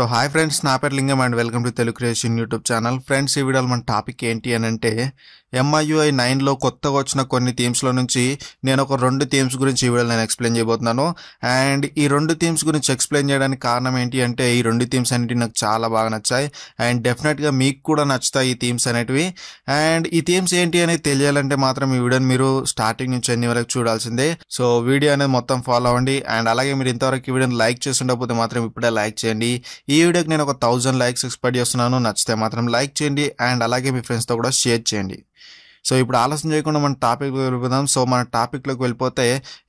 so hi friends నా పేరు Lingam and welcome to Telugu creation YouTube channel friends ఈ వీడియోలో మన టాపిక్ ఏంటి అని అంటే ఎంఐయుఐ నైన్లో కొత్తగా వచ్చిన కొన్ని థీమ్స్లో నుంచి నేను ఒక రెండు థీమ్స్ గురించి ఈ వీడియోలో నేను ఎక్స్ప్లెయిన్ చేయబోతున్నాను అండ్ ఈ రెండు థీమ్స్ గురించి ఎక్స్ప్లెయిన్ చేయడానికి కారణం ఏంటి అంటే ఈ రెండు థీమ్స్ అనేవి నాకు చాలా బాగా నచ్చాయి అండ్ డెఫినెట్గా మీకు కూడా నచ్చుతాయి ఈ థీమ్స్ అనేటివి అండ్ ఈ థీమ్స్ ఏంటి అనేది తెలియాలంటే మాత్రం ఈ వీడియోని మీరు స్టార్టింగ్ నుంచి అన్ని వరకు చూడాల్సిందే సో వీడియో అనేది మొత్తం ఫాలో అవ్వండి అండ్ అలాగే మీరు ఇంతవరకు ఈ వీడియోని లైక్ చేసి ఉండకపోతే మాత్రం ఇప్పుడే లైక్ చేయండి ఈ వీడియోకి నేను ఒక థౌజండ్ లైక్స్ ఎక్స్పెక్ట్ చేస్తున్నాను నచ్చితే మాత్రం లైక్ చేయండి అండ్ అలాగే మీ ఫ్రెండ్స్తో కూడా షేర్ చేయండి సో ఇప్పుడు ఆలోచన చేయకుండా మన టాపిక్లోకి వెళ్ళిపోదాం సో మన టాపిక్లోకి వెళ్ళిపోతే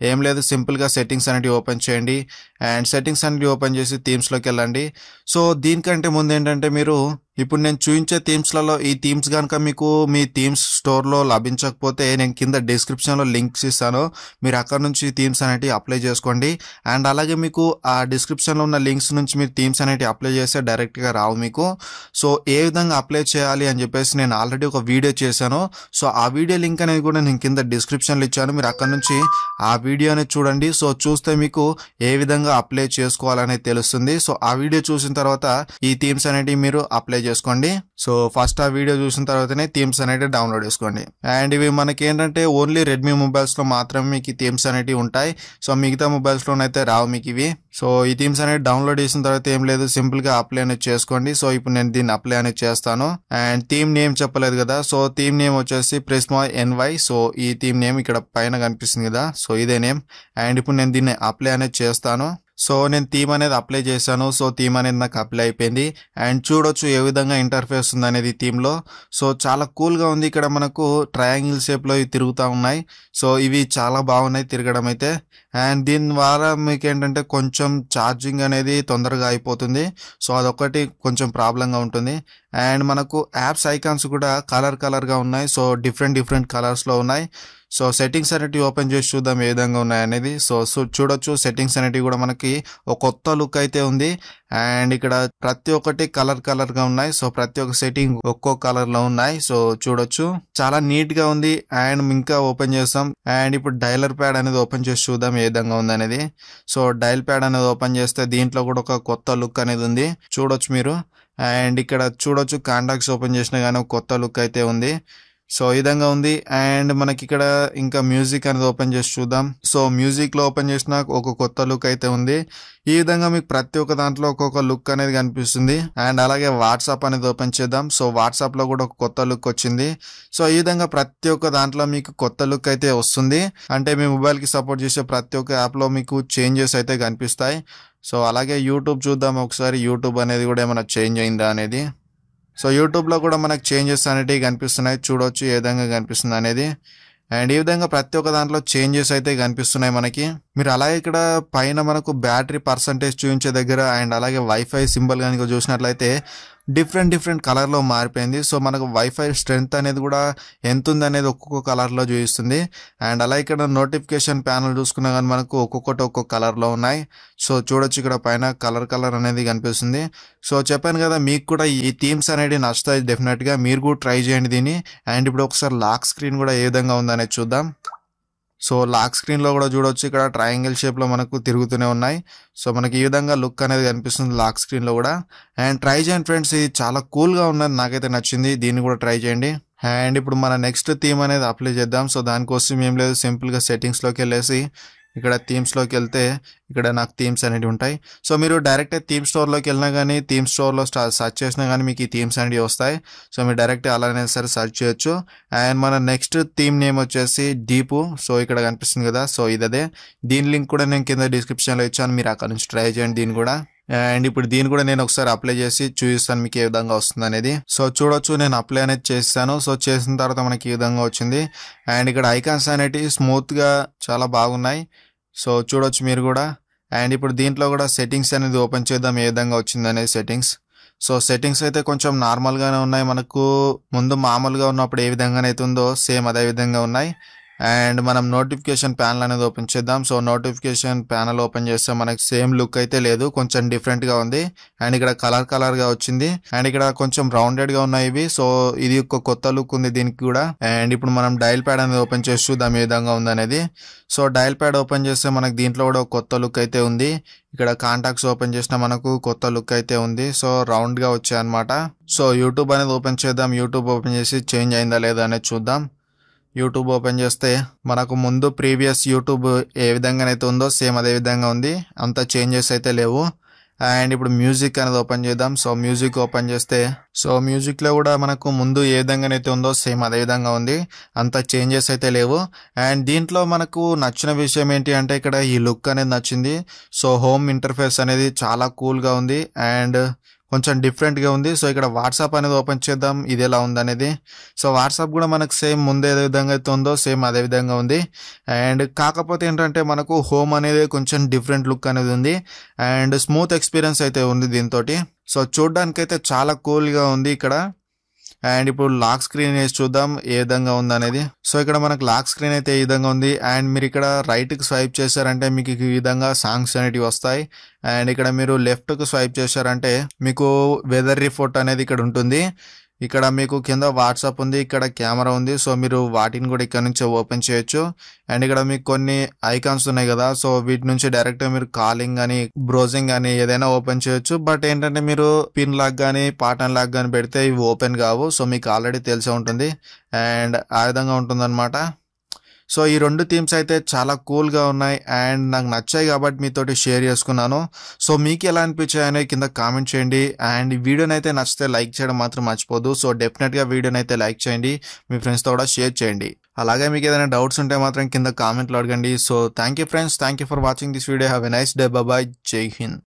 ఏం లేదు సింపుల్గా సెట్టింగ్స్ అనేటివి ఓపెన్ చేయండి అండ్ సెట్టింగ్స్ అనేటివి ఓపెన్ చేసి థీమ్స్లోకి వెళ్ళండి సో దీనికంటే ముందు ఏంటంటే మీరు ఇప్పుడు నేను చూపించే థీమ్స్లలో ఈ థీమ్స్ కనుక మీకు మీ థీమ్స్ స్టోర్లో లభించకపోతే నేను కింద డిస్క్రిప్షన్లో లింక్స్ ఇస్తాను మీరు అక్కడ నుంచి థీమ్స్ అనేటివి అప్లై చేసుకోండి అండ్ అలాగే మీకు ఆ డిస్క్రిప్షన్లో ఉన్న లింక్స్ నుంచి మీరు థీమ్స్ అనేటివి అప్లై చేస్తే డైరెక్ట్గా రావు మీకు సో ఏ విధంగా అప్లై చేయాలి అని చెప్పేసి నేను ఆల్రెడీ ఒక వీడియో చేశాను సో ఆ వీడియో లింక్ అనేది కూడా నేను కింద డిస్క్రిప్షన్లో ఇచ్చాను మీరు అక్కడ నుంచి ఆ వీడియోని చూడండి సో చూస్తే మీకు ఏ విధంగా అప్లై చేసుకోవాలనేది తెలుస్తుంది సో ఆ వీడియో చూసిన తర్వాత ఈ థీమ్స్ అనేటివి మీరు అప్లై చేసుకోండి సో ఫస్ట్ ఆ వీడియో చూసిన తర్వాతనే థీమ్స్ అనేది డౌన్లోడ్ చేసుకోండి అండ్ ఇవి మనకి ఏంటంటే ఓన్లీ రెడ్మీ మొబైల్స్లో మాత్రమే మీకు థీమ్స్ అనేవి ఉంటాయి సో మిగతా మొబైల్స్లోనైతే రావు మీకు ఇవి సో ఈ థీమ్స్ అనేవి డౌన్లోడ్ చేసిన తర్వాత ఏం లేదు సింపుల్గా అప్లై అనేది చేసుకోండి సో ఇప్పుడు నేను దీన్ని అప్లై అనేది చేస్తాను అండ్ థీమ్ నేమ్ చెప్పలేదు కదా సో థీమ్ నేమ్ వచ్చేసి ప్రిస్మా ఎన్వై సో ఈ థీమ్ నేమ్ ఇక్కడ పైన కనిపిస్తుంది కదా సో ఇదే నేమ్ అండ్ ఇప్పుడు నేను దీన్ని అప్లై అనేది చేస్తాను సో నేను థీమ్ అనేది అప్లై చేశాను సో థీమ్ అనేది నాకు అప్లై అయిపోయింది అండ్ చూడొచ్చు ఏ విధంగా ఇంటర్ఫేస్ ఉంది అనేది థీమ్లో సో చాలా కూల్గా ఉంది ఇక్కడ మనకు ట్రయాంగిల్ షేప్లో ఇవి తిరుగుతూ ఉన్నాయి సో ఇవి చాలా బాగున్నాయి తిరగడం అయితే అండ్ దీని ద్వారా మీకు ఏంటంటే కొంచెం ఛార్జింగ్ అనేది తొందరగా అయిపోతుంది సో అదొకటి కొంచెం ప్రాబ్లంగా ఉంటుంది అండ్ మనకు యాప్స్ ఐకాన్స్ కూడా కలర్ కలర్గా ఉన్నాయి సో డిఫరెంట్ డిఫరెంట్ కలర్స్లో ఉన్నాయి సో సెట్టింగ్స్ అనేటివి ఓపెన్ చేసి చూద్దాం ఏ విధంగా ఉన్నాయనేది సో సో చూడొచ్చు సెట్టింగ్స్ అనేటివి కూడా మనకి ఒక కొత్త లుక్ అయితే ఉంది అండ్ ఇక్కడ ప్రతి ఒక్కటి కలర్ కలర్ గా ఉన్నాయి సో ప్రతి ఒక్క సెట్టింగ్ ఒక్కో కలర్ లో ఉన్నాయి సో చూడొచ్చు చాలా నీట్ గా ఉంది అండ్ ఇంకా ఓపెన్ చేస్తాం అండ్ ఇప్పుడు డైలర్ ప్యాడ్ అనేది ఓపెన్ చేసి చూద్దాం ఏ విధంగా ఉంది అనేది సో డైల్ ప్యాడ్ అనేది ఓపెన్ చేస్తే దీంట్లో కూడా ఒక కొత్త లుక్ అనేది ఉంది చూడొచ్చు మీరు అండ్ ఇక్కడ చూడొచ్చు కాంటాక్ట్స్ ఓపెన్ చేసినా కానీ కొత్త లుక్ అయితే ఉంది సో ఈ విధంగా ఉంది అండ్ మనకి ఇక్కడ ఇంకా మ్యూజిక్ అనేది ఓపెన్ చేసి చూద్దాం సో మ్యూజిక్లో ఓపెన్ చేసిన ఒక కొత్త లుక్ అయితే ఉంది ఈ విధంగా మీకు ప్రతి ఒక్క దాంట్లో ఒక్కొక్క లుక్ అనేది కనిపిస్తుంది అండ్ అలాగే వాట్సాప్ అనేది ఓపెన్ చేద్దాం సో వాట్సాప్లో కూడా ఒక కొత్త లుక్ వచ్చింది సో ఈ విధంగా ప్రతి ఒక్క దాంట్లో మీకు కొత్త లుక్ అయితే వస్తుంది అంటే మీ మొబైల్కి సపోర్ట్ చేసే ప్రతి ఒక్క యాప్లో మీకు చేంజెస్ అయితే కనిపిస్తాయి సో అలాగే యూట్యూబ్ చూద్దాం ఒకసారి యూట్యూబ్ అనేది కూడా ఏమైనా చేంజ్ అయిందా అనేది సో యూట్యూబ్లో కూడా మనకు చేంజెస్ అనేటివి కనిపిస్తున్నాయి చూడొచ్చు ఏ విధంగా కనిపిస్తుంది అనేది అండ్ ఈ విధంగా ప్రతి ఒక్క దాంట్లో చేంజెస్ అయితే కనిపిస్తున్నాయి మనకి మీరు అలాగే ఇక్కడ పైన మనకు బ్యాటరీ పర్సంటేజ్ చూపించే దగ్గర అండ్ అలాగే వైఫై సింబల్ కనుక చూసినట్లయితే డిఫరెంట్ డిఫరెంట్ కలర్లో మారిపోయింది సో మనకు వైఫై స్ట్రెంగ్త్ అనేది కూడా ఎంత ఉంది అనేది ఒక్కొక్క కలర్లో చూపిస్తుంది అండ్ అలా ఇక్కడ నోటిఫికేషన్ ప్యానల్ చూసుకున్నా కానీ మనకు ఒక్కొక్కటి ఒక్కొక్క కలర్లో ఉన్నాయి సో చూడొచ్చు ఇక్కడ పైన కలర్ కలర్ అనేది కనిపిస్తుంది సో చెప్పాను కదా మీకు కూడా ఈ థీమ్స్ అనేది నచ్చుతాయి డెఫినెట్గా మీరు కూడా ట్రై చేయండి దీన్ని అండ్ ఇప్పుడు ఒకసారి లాక్ స్క్రీన్ కూడా ఏ విధంగా ఉందనేది చూద్దాం సో లాక్ స్క్రీన్లో కూడా చూడవచ్చు ఇక్కడ ట్రయాంగిల్ షేప్లో మనకు తిరుగుతూనే ఉన్నాయి సో మనకి ఈ విధంగా లుక్ అనేది కనిపిస్తుంది లాక్ స్క్రీన్లో కూడా అండ్ ట్రై చేయండి ఫ్రెండ్స్ ఇది చాలా కూల్గా ఉన్నది నాకైతే నచ్చింది దీన్ని కూడా ట్రై చేయండి అండ్ ఇప్పుడు మన నెక్స్ట్ థీమ్ అనేది అప్లై చేద్దాం సో దానికోసం ఏం లేదు సింపుల్గా సెట్టింగ్స్లోకి వెళ్ళేసి ఇక్కడ థీమ్స్లోకి వెళ్తే ఇక్కడ నాకు థీమ్స్ అనేవి ఉంటాయి సో మీరు డైరెక్ట్ థీమ్ స్టోర్లోకి వెళ్ళినా కానీ థీమ్ స్టోర్లో సర్చ్ చేసినా కానీ మీకు ఈ థీమ్స్ అనేవి వస్తాయి సో మీరు డైరెక్ట్ అలానే సరే సర్చ్ చేయొచ్చు అండ్ మన నెక్స్ట్ థీమ్ నేమ్ వచ్చేసి డీపు సో ఇక్కడ కనిపిస్తుంది కదా సో ఇదే దీని లింక్ కూడా నేను కింద డిస్క్రిప్షన్లో ఇచ్చాను మీరు అక్కడ నుంచి ట్రై చేయండి దీన్ని కూడా అండ్ ఇప్పుడు దీన్ని కూడా నేను ఒకసారి అప్లై చేసి చూపిస్తాను మీకు ఏ విధంగా వస్తుంది అనేది సో చూడొచ్చు నేను అప్లై అనేది చేశాను సో చేసిన తర్వాత మనకి ఈ విధంగా వచ్చింది అండ్ ఇక్కడ ఐకాన్స్ అనేటివి స్మూత్గా చాలా బాగున్నాయి సో చూడొచ్చు మీరు కూడా అండ్ ఇప్పుడు దీంట్లో కూడా సెట్టింగ్స్ అనేది ఓపెన్ చేద్దాం ఏ విధంగా వచ్చింది అనేది సెట్టింగ్స్ సో సెట్టింగ్స్ అయితే కొంచెం నార్మల్గానే ఉన్నాయి మనకు ముందు మామూలుగా ఉన్నప్పుడు ఏ విధంగానైతే ఉందో సేమ్ అదే విధంగా ఉన్నాయి అండ్ మనం నోటిఫికేషన్ ప్యానల్ అనేది ఓపెన్ చేద్దాం సో నోటిఫికేషన్ ప్యానల్ ఓపెన్ చేస్తే మనకి సేమ్ లుక్ అయితే లేదు కొంచెం డిఫరెంట్గా ఉంది అండ్ ఇక్కడ కలర్ కలర్గా వచ్చింది అండ్ ఇక్కడ కొంచెం రౌండెడ్గా ఉన్నాయి ఇవి సో ఇది ఒక కొత్త లుక్ ఉంది దీనికి కూడా అండ్ ఇప్పుడు మనం డైల్ ప్యాడ్ అనేది ఓపెన్ చేసి చూద్దాం ఏ విధంగా ఉందనేది సో డైల్ ప్యాడ్ ఓపెన్ చేస్తే మనకి దీంట్లో కూడా ఒక కొత్త లుక్ అయితే ఉంది ఇక్కడ కాంటాక్ట్స్ ఓపెన్ చేసిన మనకు కొత్త లుక్ అయితే ఉంది సో రౌండ్గా అనమాట సో యూట్యూబ్ అనేది ఓపెన్ చేద్దాం యూట్యూబ్ ఓపెన్ చేసి చేంజ్ అయిందా లేదా అనేది చూద్దాం యూట్యూబ్ ఓపెన్ చేస్తే మనకు ముందు ప్రీవియస్ యూట్యూబ్ ఏ విధంగానైతే ఉందో సేమ్ అదే విధంగా ఉంది అంత చేంజెస్ అయితే లేవు అండ్ ఇప్పుడు మ్యూజిక్ అనేది ఓపెన్ చేద్దాం సో మ్యూజిక్ ఓపెన్ చేస్తే సో మ్యూజిక్లో కూడా మనకు ముందు ఏ విధంగా అయితే ఉందో సేమ్ అదే విధంగా ఉంది అంత చేంజెస్ అయితే లేవు అండ్ దీంట్లో మనకు నచ్చిన విషయం ఏంటి అంటే ఇక్కడ ఈ లుక్ అనేది నచ్చింది సో హోమ్ ఇంటర్ఫేస్ అనేది చాలా కూల్గా ఉంది అండ్ కొంచెం డిఫరెంట్గా ఉంది సో ఇక్కడ వాట్సాప్ అనేది ఓపెన్ చేద్దాం ఇది ఎలా ఉందనేది సో వాట్సాప్ కూడా మనకు సేమ్ ముందే ఏ విధంగా అయితే ఉందో సేమ్ అదే విధంగా ఉంది అండ్ కాకపోతే ఏంటంటే మనకు హోమ్ అనేది కొంచెం డిఫరెంట్ లుక్ అనేది ఉంది అండ్ స్మూత్ ఎక్స్పీరియన్స్ అయితే ఉంది దీంతో సో చూడ్డానికైతే చాలా కూల్గా ఉంది ఇక్కడ అండ్ ఇప్పుడు లాక్ స్క్రీన్ వేసి చూద్దాం ఏ విధంగా ఉందనేది సో ఇక్కడ మనకు లాక్ స్క్రీన్ అయితే ఈ విధంగా ఉంది అండ్ మీరు ఇక్కడ రైట్కి స్వైప్ చేశారంటే మీకు ఈ విధంగా సాంగ్స్ అనేటివి వస్తాయి అండ్ ఇక్కడ మీరు లెఫ్ట్కు స్వైప్ చేశారంటే మీకు వెదర్ రిపోర్ట్ అనేది ఇక్కడ ఉంటుంది ఇక్కడ మీకు కింద వాట్సాప్ ఉంది ఇక్కడ కెమెరా ఉంది సో మీరు వాటిని కూడా ఇక్కడ నుంచి ఓపెన్ చేయొచ్చు అండ్ ఇక్కడ మీకు కొన్ని ఐకాన్స్ ఉన్నాయి కదా సో వీటి నుంచి డైరెక్ట్ మీరు కాలింగ్ కానీ బ్రౌజింగ్ కానీ ఏదైనా ఓపెన్ చేయొచ్చు బట్ ఏంటంటే మీరు పిన్ లాక్ కానీ పాటన్ లాక్ కానీ పెడితే ఇవి ఓపెన్ కావు సో మీకు ఆల్రెడీ తెలిసే ఉంటుంది అండ్ ఆ విధంగా ఉంటుంది సో ఈ రెండు థీమ్స్ అయితే చాలా కూల్గా ఉన్నాయి అండ్ నాకు నచ్చాయి కాబట్టి మీతోటి షేర్ చేసుకున్నాను సో మీకు ఎలా అనిపించాయనే కింద కామెంట్ చేయండి అండ్ వీడియోని అయితే నచ్చితే లైక్ చేయడం మాత్రం మర్చిపోదు సో డెఫినెట్గా వీడియోని అయితే లైక్ చేయండి మీ ఫ్రెండ్స్తో కూడా షేర్ చేయండి అలాగే మీకు ఏదైనా డౌట్స్ ఉంటే మాత్రం కింద కామెంట్లు అడగండి so thank you friends thank you for watching this video have a nice day bye bye జై హింద్